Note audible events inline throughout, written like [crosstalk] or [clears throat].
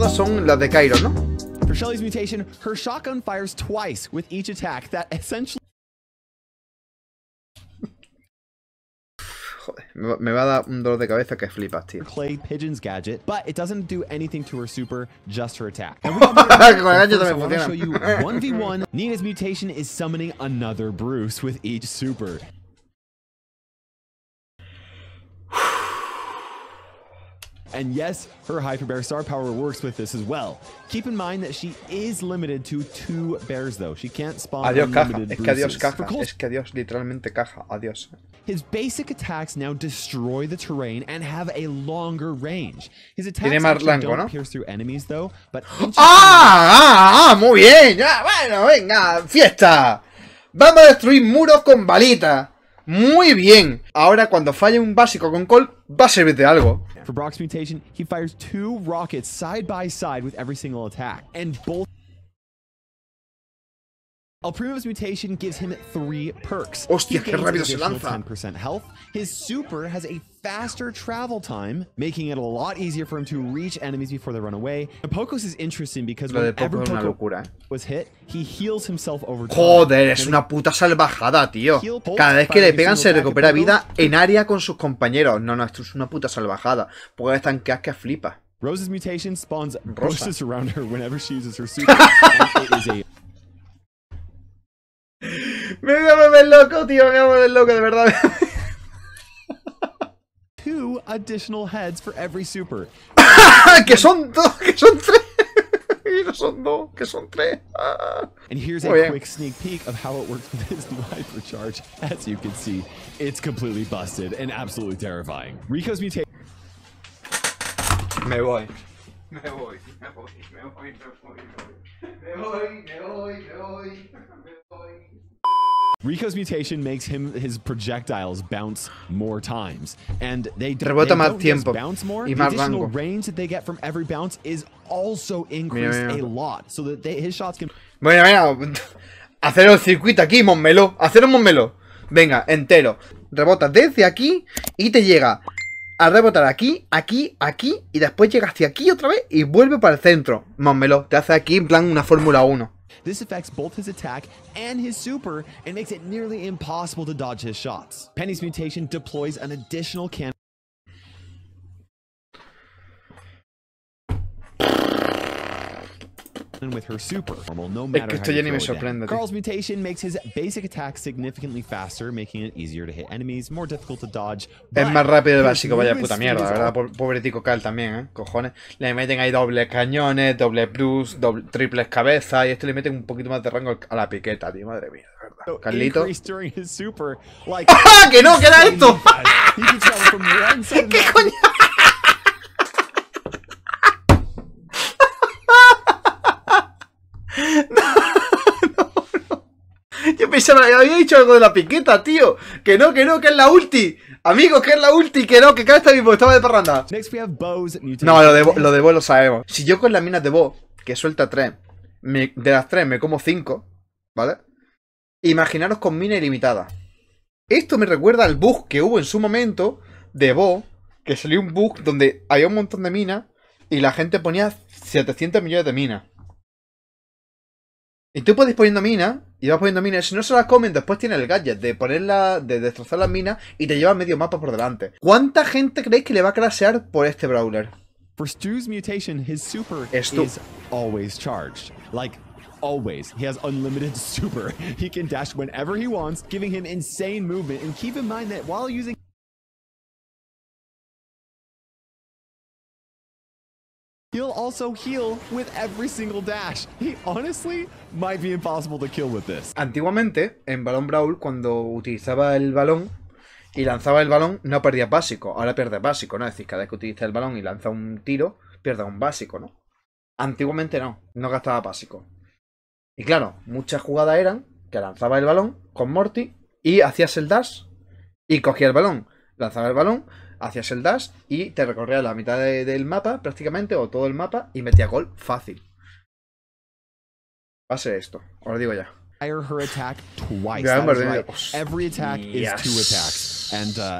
todas son las de Cairo, ¿no? For Shelly's mutation, her shotgun fires twice with each attack that essentially me va a dar un dolor de cabeza que flipas, tío. Clay Pigeon's gadget, but it doesn't do anything to her super, just her attack. And we [laughs] I to show you 1v1. Nina's mutation is summoning another Bruce with each super. And yes, her hyperbaric star power works with this as well. Keep in mind that she is limited to two bears though. She can't spawn adiós, unlimited caja. Es que adiós caja. Es que adiós literalmente caja. Adiós. His basic attacks now destroy the terrain and have a longer range. His attacks rango, don't ¿no? pierce through enemies though, but [gasps] ah, ah, ah, muy bien. Ah, bueno, venga, fiesta. Vamos a destruir muros con balita. muy bien. Ahora cuando falle un básico con Cole, va a servir de algo. For Brock's mutation, he fires two rockets side by side with every single attack, and both Alprimo's mutation gives him three perks. Hostia, qué rápido se lanza. 10% health. His super has a faster travel time, making it a lot easier for him to reach enemies before they run away. And Pocos is interesting because when whenever Poco eh. was hit, he heals himself over time. Joder, es una puta salvajada, tío. Cada vez que le pegan se recupera vida en área con sus compañeros. No, no, esto es una puta salvajada. Porque es tan que flipa. Rose's mutation spawns roses around her whenever she uses her [laughs] super. Me voy a volver loco, tío, me voy a volver loco, de verdad. Two additional heads for every super. [laughs] que son dos, que son tres. [laughs] no son and here's Muy a bien. quick sneak peek of how it works with his new [laughs] hypercharge. As you can see, it's completely busted and absolutely terrifying. Rico's mutation. Me voy. Me voy, me voy, me voy, me voy, me voy, me voy, me voy, me voy, me voy. Rico's mutation makes him his projectiles bounce more times, and they don't just bounce more. the additional range that they get from every bounce is also increased a lot, so that his shots can. Bueno, mira, [laughs] hacer el circuito aquí, Monmelo, hacer un Monmelo. Venga, entero. Rebota desde aquí y te llega a rebotar aquí, aquí, aquí y después llega hacia aquí otra vez y vuelve para el centro. Monmelo, te hace aquí en plan una Fórmula 1. This affects both his attack and his super and makes it nearly impossible to dodge his shots. Penny's mutation deploys an additional cannon with her super normal, no matter esto ya ni me Carl's mutation makes his basic attack significantly faster, making it easier to hit enemies, more difficult to dodge. Es más rápido el básico, vaya puta mierda, la ¿verdad? Pobre tico Carl también, ¿eh? Cojones. Le meten ahí doble cañones, doble plus doble, triples cabezas, y esto le meten un poquito más de rango a la piqueta, tío, madre mía. ¿verdad? Carlito. [laughs] ¡Ah, ¡Que no! queda esto? [laughs] [laughs] ¿Qué coño? había dicho algo de la piqueta, tío. Que no, que no, que es la ulti. Amigos, que es la ulti, que no, que cada está mismo, estaba de parranda. No, lo de, lo sabemos. Si yo con las minas de Bo, que suelta tres, de las tres me como cinco, ¿vale? Imaginaros con mina ilimitada. Esto me recuerda al bug que hubo en su momento de Bo, que salió un bug donde había un montón de minas y la gente ponía 700 millones de minas. Y tú puedes ir poniendo minas, y vas poniendo minas, si no se las comen, después tiene el gadget de ponerla, de destrozar las minas y te lleva medio mapa por delante. ¿Cuánta gente creéis que le va a crashear por este brawler? For Stu's mutation, his super Esto. is always charged. Like always. He has unlimited [laughs] super. He can dash whenever he wants, giving him insane movement. And keep in mind that while using also heal dash. Antiguamente, en Balón Brawl, cuando utilizaba el balón, y lanzaba el balón, no perdía básico. Ahora pierde básico, ¿no? Es decir, cada vez que utiliza el balón y lanza un tiro, pierde un básico, ¿no? Antiguamente no, no gastaba básico. Y claro, muchas jugadas eran que lanzaba el balón con Morty y hacías el dash y cogía el balón. Lanzaba el balón, hacías el dash y te recorría la mitad del mapa prácticamente, o todo el mapa, y metía gol fácil. Va a ser esto, os lo digo ya.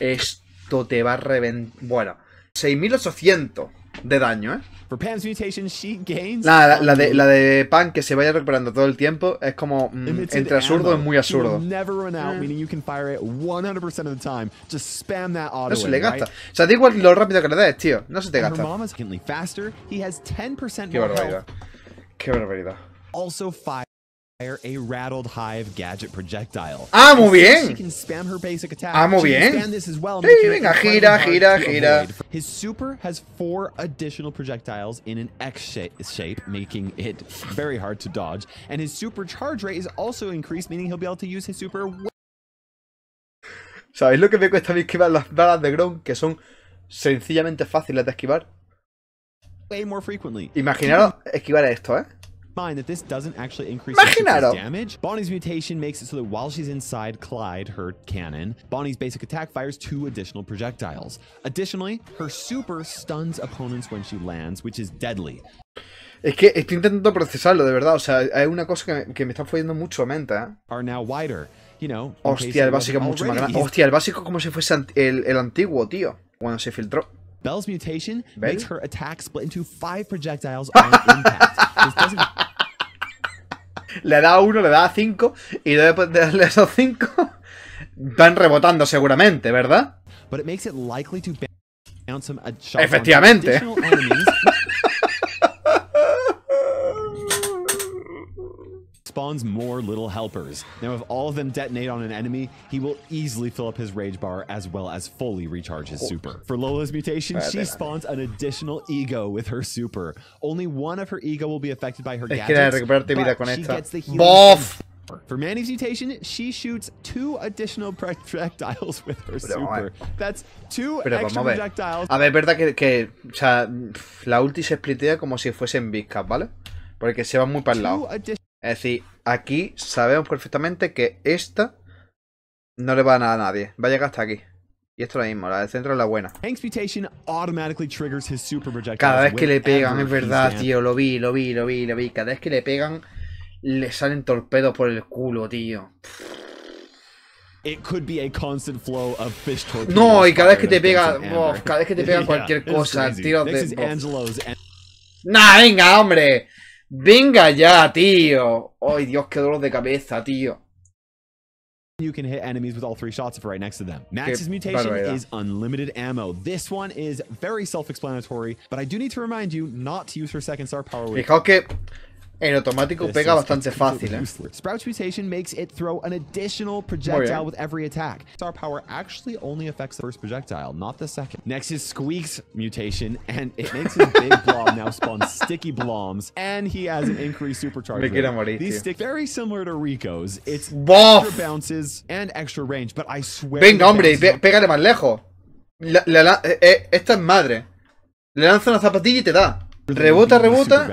Esto te va a reventar. Bueno, 6800 de daño, ¿eh? la, la, de, la de que se vaya recuperando todo el tiempo es como mm, entre absurdo y muy absurdo. No se le gasta. O sea, da igual lo rápido que le des, tío. No se te gasta. Qué barbaridad. Qué barbaridad. Fire a rattled hive gadget projectile. Ah, muy bien. She can spam her basic attack. Ah, muy bien. This as well, sí, venga, gira, gira, gira. His super has four additional projectiles in an X shape, making it very hard to dodge. And his super charge rate is also increased, meaning he'll be able to use his super. ¿Sabéis lo que me cuesta a mí esquivar las balas de Grom, que son sencillamente fáciles de esquivar? Way more frequently. Imaginaros [clears throat] esquivar esto, ¿eh? mind that this doesn't actually increase damage. Bonnie's mutation makes it so that while she's inside Clyde, her cannon, Bonnie's basic attack fires two additional projectiles. Additionally, her super stuns opponents when she lands, which is deadly. Es que estoy intentando procesarlo, de verdad. O sea, hay una cosa que me, que me está jodiendo mucho la mente, ¿eh? Are now wider. You know, Hostia, el básico es mucho más grande. Hostia, el básico como si fuese el, el antiguo, tío. Cuando se filtró. Bell's mutation ¿Ven? makes her attack split into five projectiles on impact. [laughs] This doesn't le da a uno, le da a cinco, y después de [laughs] darle esos cinco, van rebotando seguramente, ¿verdad? Uh, Efectivamente. spawns more little helpers. Now, if all of them detonate on an enemy, he will easily fill up his rage bar as well as fully recharge his super. For Lola's mutation, she spawns an additional ego with her super. Only one of her ego will be affected by her gadgets, but she gets the healing. For Manny's mutation, she shoots two additional projectiles with her Pero, super. That's two Pero, extra vamos a, ver. a ver, es verdad que, que o sea, la ulti se splitea como si fuesen viscas, ¿vale? Porque se van muy para el lado. Es decir, aquí sabemos perfectamente que esta no le va a nada a nadie. Va a llegar hasta aquí. Y esto es lo mismo, la del centro es la buena. Cada vez que le pegan, es verdad, tío. Lo vi, lo vi, lo vi, lo vi. Cada vez que le pegan, le salen torpedos por el culo, tío. No, y cada vez que te pega, cada vez que te pegan [laughs] cualquier cosa, tiros de... Nah, venga, hombre. Venga ya, tío. Ay, Dios, qué dolor de cabeza, tío. You can hit enemies with all three shots if right next to them. Max's mutation is unlimited ammo. This one is very self-explanatory, but I do need to remind you not to use her second star power. Fijaos que El automático pega bastante fácil, eh. Sprout's mutation makes it throw an additional projectile with every attack. Star power actually only affects the first projectile, not the second. Next is Squeak's mutation, and it makes his big blob now spawn [laughs] sticky blobs, and he has an increased supercharge. These stick very similar to Rico's. It's extra bounces and extra range, but I swear. Venga, hombre, pégale más lejos. La, la, la, eh, eh, esta es madre. Le lanza una zapatilla y te da. Rebota, rebota.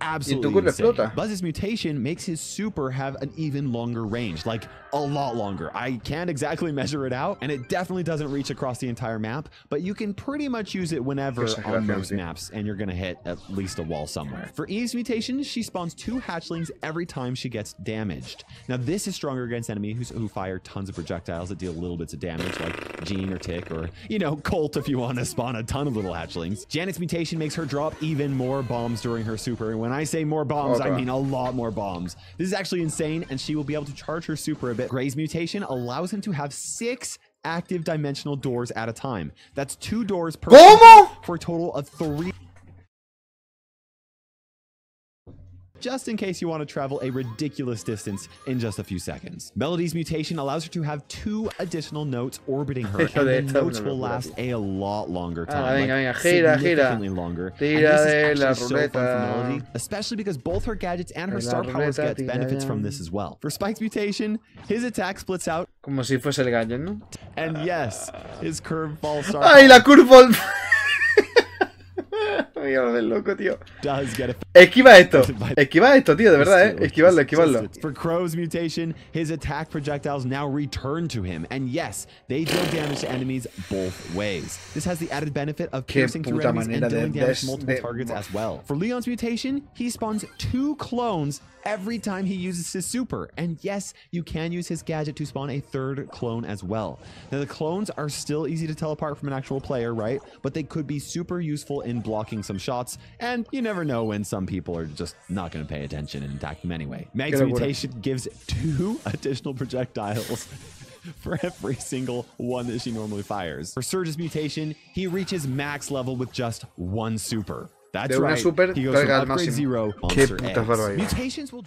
Y tu culo explota. Buzz's mutation makes his super have an even longer range, like a lot longer. I can't exactly [laughs] measure it out, and it definitely doesn't reach across the entire map, but you can pretty much use it whenever on most maps, and you're gonna hit at least a wall somewhere. For Eve's mutation, she spawns two hatchlings every time she gets damaged. Now this is stronger against enemies who fire tons of projectiles that deal little bits of damage, like Gene or Tick, or you know, Colt if you want to spawn a ton of little hatchlings. Janet's mutation animation makes her drop even more bombs during her super. And when I say more bombs, okay. I mean a lot more bombs. This is actually insane, and she will be able to charge her super a bit. Gray's mutation allows him to have six active dimensional doors at a time. That's two doors per for a total of three. just in case you want to travel a ridiculous distance in just a few seconds. Melody's mutation allows her to have two additional notes orbiting her, [laughs] and the notes will last a lot longer ah, time, like significantly longer. And this is actually so fun for Melody, especially because both her gadgets and her star powers get benefits from this as well. For Spike's mutation, his attack splits out. Como si fuese el gallo, ¿no? And yes, his curveball star. ¡Ay, la curveball! [laughs] amigo del loco, tío. Esquiva esto. [laughs] Esquiva esto, tío, de verdad, eh. Esquivarlo, esquivarlo. For Crow's mutation, his attack projectiles now return to him. And yes, they deal damage to enemies both ways. This has the added benefit of piercing through enemies and dealing damage to multiple targets as well. For Leon's mutation, he spawns two clones every time he uses his super. And yes, you can use his gadget to spawn a third clone as well. Now the clones are still easy to tell apart from an actual player, right? But they could be super useful in blocking some some shots. And you never know when some people are just not going to pay attention and attack them anyway. Mag's mutation gives two [laughs] additional projectiles. [laughs] for every single one that she normally fires. For Surge's mutation, he reaches max level with just one super. That's right. Super, he goes from upgrade zero. Monster Mutations will.